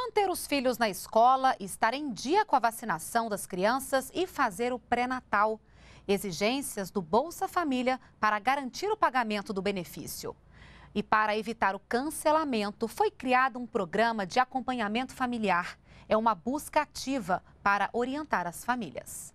Manter os filhos na escola, estar em dia com a vacinação das crianças e fazer o pré-natal. Exigências do Bolsa Família para garantir o pagamento do benefício. E para evitar o cancelamento, foi criado um programa de acompanhamento familiar. É uma busca ativa para orientar as famílias.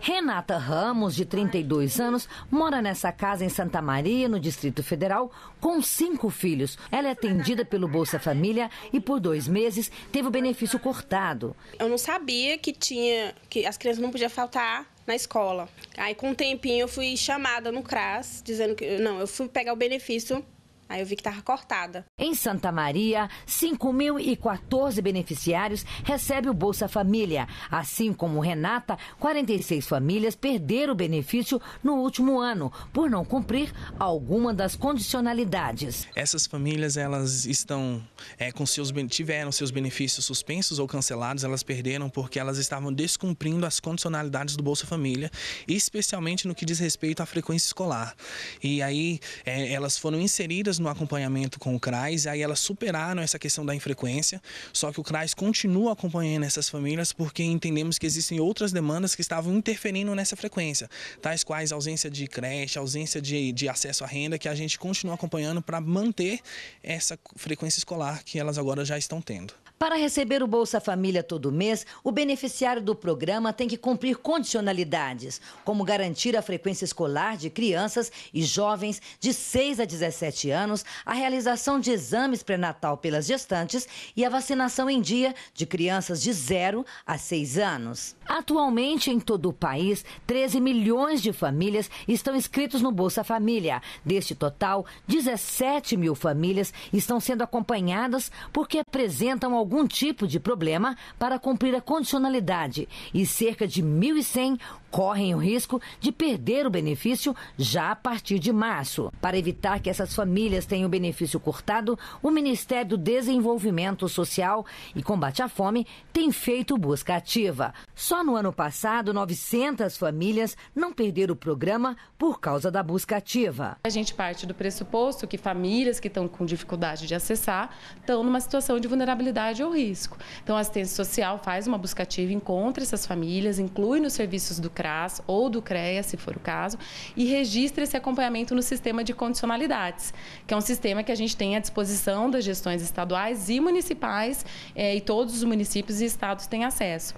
Renata Ramos, de 32 anos, mora nessa casa em Santa Maria, no Distrito Federal, com cinco filhos. Ela é atendida pelo Bolsa Família e por dois meses teve o benefício cortado. Eu não sabia que tinha que as crianças não podiam faltar na escola. Aí com um tempinho eu fui chamada no CRAS, dizendo que não, eu fui pegar o benefício Aí eu vi que estava cortada. Em Santa Maria, 5.014 beneficiários recebem o Bolsa Família. Assim como Renata, 46 famílias perderam o benefício no último ano por não cumprir alguma das condicionalidades. Essas famílias elas estão é, com seus tiveram seus benefícios suspensos ou cancelados, elas perderam porque elas estavam descumprindo as condicionalidades do Bolsa Família, especialmente no que diz respeito à frequência escolar. E aí é, elas foram inseridas no acompanhamento com o CRAS, aí elas superaram essa questão da infrequência, só que o CRAS continua acompanhando essas famílias porque entendemos que existem outras demandas que estavam interferindo nessa frequência, tais quais ausência de creche, ausência de, de acesso à renda, que a gente continua acompanhando para manter essa frequência escolar que elas agora já estão tendo. Para receber o Bolsa Família todo mês, o beneficiário do programa tem que cumprir condicionalidades, como garantir a frequência escolar de crianças e jovens de 6 a 17 anos, a realização de exames pré-natal pelas gestantes e a vacinação em dia de crianças de 0 a 6 anos. Atualmente, em todo o país, 13 milhões de famílias estão inscritos no Bolsa Família. Deste total, 17 mil famílias estão sendo acompanhadas porque apresentam algum algum tipo de problema para cumprir a condicionalidade e cerca de 1.100 correm o risco de perder o benefício já a partir de março. Para evitar que essas famílias tenham o benefício cortado, o Ministério do Desenvolvimento Social e Combate à Fome tem feito busca ativa. Só no ano passado, 900 famílias não perderam o programa por causa da busca ativa. A gente parte do pressuposto que famílias que estão com dificuldade de acessar estão numa situação de vulnerabilidade o ou risco. Então, a assistência social faz uma buscativa, encontra essas famílias, inclui nos serviços do CRAS ou do CREA, se for o caso, e registra esse acompanhamento no sistema de condicionalidades, que é um sistema que a gente tem à disposição das gestões estaduais e municipais, eh, e todos os municípios e estados têm acesso.